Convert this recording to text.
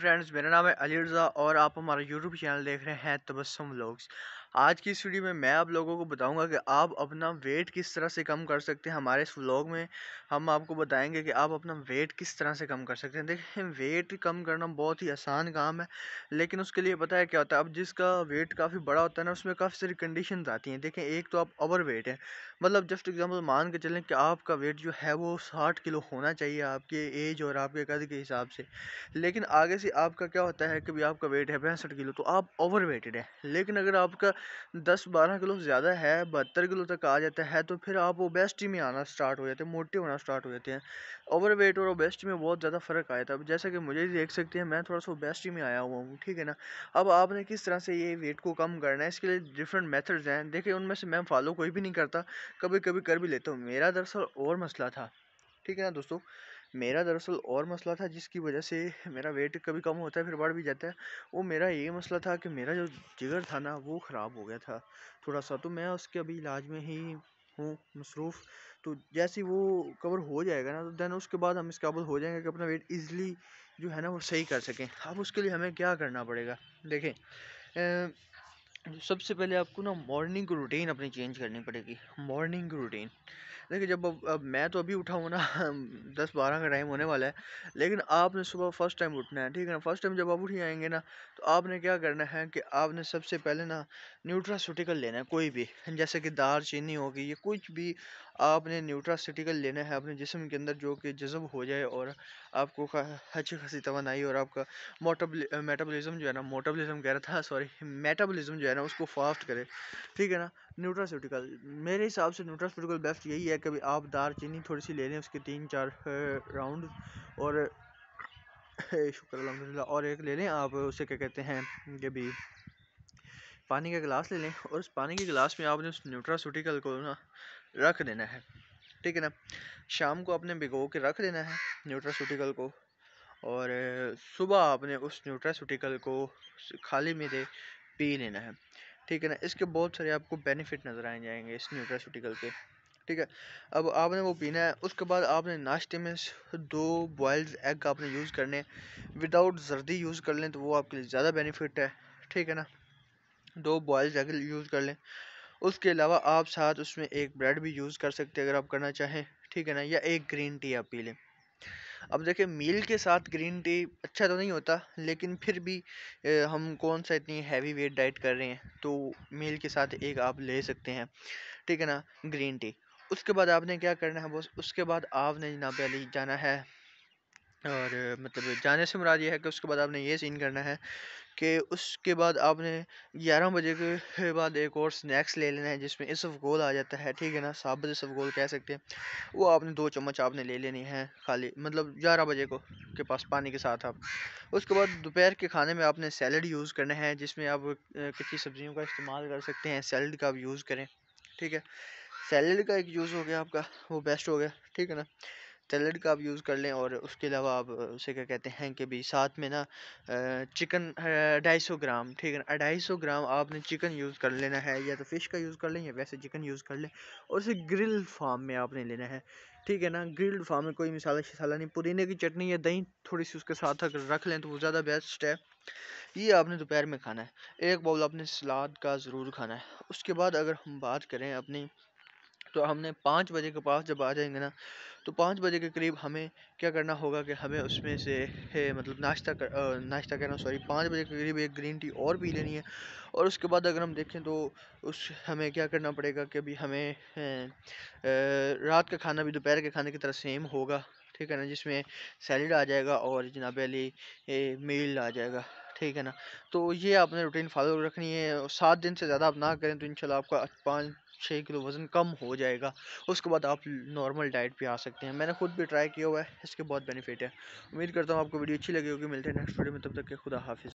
friends मेरा नाम है अलीरजा और आप हमारा यूट्यूब चैनल देख रहे हैं तबसम व्लॉग्स आज की इस वीडियो में मैं आप लोगों को बताऊंगा कि आप अपना वेट किस तरह से कम कर सकते हैं हमारे इस व्लॉग में हम आपको बताएंगे कि आप अपना वेट किस तरह से कम कर सकते हैं देखें वेट कम करना बहुत ही आसान काम है लेकिन उसके लिए पता है क्या होता है अब जिसका वेट काफ़ी बड़ा होता है ना उसमें काफ़ी सारी कंडीशन आती हैं देखें एक तो आप ओवर वेट हैं मतलब जस्ट एग्जाम्पल मान के चलें कि आपका वेट जो है वो साठ किलो होना चाहिए आपके एज और आपके कद के हिसाब से लेकिन आगे से आपका क्या होता है कि भाई आपका वेट है पैंसठ किलो तो आप ओवर वेटेड है लेकिन अगर आपका दस बारह किलो ज़्यादा है बहत्तर किलो तक आ जाता है तो फिर आप ओबेस्टी में आना स्टार्ट हो जाते हैं मोटे होना स्टार्ट हो जाते हैं ओवरवेट और ओबेस्टी में बहुत ज़्यादा फ़र्क आया था जैसा कि मुझे देख सकते हैं मैं थोड़ा सा ओबेस्टी में आया हुआ हूँ ठीक है ना अब आपने किस तरह से ये वेट को कम करना है इसके लिए डिफरेंट मैथड्स हैं देखिए उनमें से मैं फॉलो कोई भी नहीं करता कभी कभी कर भी लेता हूँ मेरा दरअसल और मसला था ठीक है ना दोस्तों मेरा दरअसल और मसला था जिसकी वजह से मेरा वेट कभी कम होता है फिर बढ़ भी जाता है वो मेरा ये मसला था कि मेरा जो जिगर था ना वो ख़राब हो गया था थोड़ा सा तो मैं उसके अभी इलाज में ही हूँ मसरूफ़ तो जैसे ही वो कवर हो जाएगा ना तो दैन उसके बाद हम इसके काबुल हो जाएंगे कि अपना वेट ईज़िली जो है ना वो सही कर सकें अब उसके लिए हमें क्या करना पड़ेगा देखें सबसे पहले आपको ना मॉर्निंग रूटीन अपनी चेंज करनी पड़ेगी मॉर्निंग रूटीन देखिए जब अब, मैं तो अभी उठा हूँ ना दस बारह का टाइम होने वाला है लेकिन आपने सुबह फर्स्ट टाइम उठना है ठीक है ना फर्स्ट टाइम जब आप उठ जाएंगे ना तो आपने क्या करना है कि आपने सबसे पहले ना न्यूट्रास्यूटिकल लेना है कोई भी जैसे कि दार चीनी होगी ये कुछ भी आपने न्यूट्रास्यूटिकल लेना है अपने जिसम के अंदर जो कि जज्ब हो जाए और आपको अच्छी खासी तोानाई और आपका मोटब मेटाबॉलिज्म जो है ना मोटाबॉलिज्म कह रहा था सॉरी मेटाबोलिज्म जो है ना उसको फास्ट करे ठीक है ना न्यूट्रास्यूटिकल मेरे हिसाब से न्यूट्रास्यूटिकल बेस्ट यही है कि आप दार चीनी थोड़ी सी ले लें उसके तीन चार राउंड और शुक्र अलहमदिल्ला और एक ले लें आप उसे क्या कहते हैं कि भी पानी का गिलास ले लें और उस पानी के गिलास में आपने उस न्यूट्रास्यूटिकल को ना रख देना है ठीक है ना शाम को आपने भिगो के रख देना है न्यूट्रास्यूटिकल को और सुबह आपने उस न्यूट्रास्यूटिकल को खाली में दे पी लेना है ठीक है ना इसके बहुत सारे आपको बेनिफिट नज़र आए जाएंगे इस न्यूट्रासूटिकल के ठीक है अब आपने वो पीना है उसके बाद आपने नाश्ते में दो बॉयल्ड एग आपने यूज़ करने विदाउट जर्दी यूज़ कर लें तो वो आपके लिए ज़्यादा बेनिफिट है ठीक है ना दो बॉयल्ड एग यूज़ कर लें उसके अलावा आप साथ उसमें एक ब्रेड भी यूज़ कर सकते हैं अगर आप करना चाहें ठीक है ना या एक ग्रीन टी आप पी लें अब देखिए मील के साथ ग्रीन टी अच्छा तो नहीं होता लेकिन फिर भी हम कौन सा इतनी हैवी वेट डाइट कर रहे हैं तो मील के साथ एक आप ले सकते हैं ठीक है ना ग्रीन टी उसके बाद आपने क्या करना है बस उसके बाद आपने जनाब अली जाना है और मतलब जाने से मुराद ये है कि उसके बाद आपने ये सीन करना है के उसके बाद आपने ग्यारह बजे के बाद एक और स्नैक्स ले लेना है जिसमें गोल आ जाता है ठीक है ना साबुत गोल कह सकते हैं वो आपने दो चम्मच आपने ले लेनी है खाली मतलब ग्यारह बजे को के पास पानी के साथ आप उसके बाद दोपहर के खाने में आपने सैलड यूज़ करना है जिसमें आप कच्ची सब्जियों का इस्तेमाल कर सकते हैं सैलड का आप यूज़ करें ठीक है सैलड का एक यूज़ हो गया आपका वो बेस्ट हो गया ठीक है ना सैलड का आप यूज़ कर लें और उसके अलावा आप उसे क्या कहते हैं कि भी साथ में ना चिकन अढ़ाई सौ ग्राम ठीक है ना अढ़ाई सौ ग्राम आपने चिकन यूज़ कर लेना है या तो फ़िश का यूज़ कर लें या वैसे चिकन यूज़ कर लें और उसे ग्रिल फार्म में आपने लेना है ठीक है ना ग्रिल्ड फार्म में कोई मिसाला शिसाला नहीं पुदीने की चटनी या दही थोड़ी सी उसके साथ अगर रख लें तो वो ज़्यादा बेस्ट है ये आपने दोपहर में खाना है एक बाउल आपने सलाद का ज़रूर खाना है उसके बाद अगर हम बात करें अपनी तो हमने पाँच बजे के पास जब आ जाएंगे ना तो पाँच बजे के करीब हमें क्या करना होगा कि हमें उसमें से मतलब नाश्ता कर नाश्ता कहना सॉरी पाँच बजे के करीब एक ग्रीन टी और पी लेनी है और उसके बाद अगर हम देखें तो उस हमें क्या करना पड़ेगा कि अभी हमें रात का खाना भी दोपहर के खाने की तरह सेम होगा ठीक है ना जिसमें सैलड आ जाएगा और जनाब अली मील आ जाएगा ठीक है ना तो ये आपने रूटीन फॉलो रखनी है सात दिन से ज़्यादा आप ना करें तो इंशाल्लाह आपका पाँच छः किलो वज़न कम हो जाएगा उसके बाद आप नॉर्मल डाइट पे आ सकते हैं मैंने खुद भी ट्राई किया हुआ है इसके बहुत बेनिफिट है उम्मीद करता हूँ आपको वीडियो अच्छी लगी होगी मिलते हैं नेक्स्ट वीडियो में तब तक के खुदा हाफिज़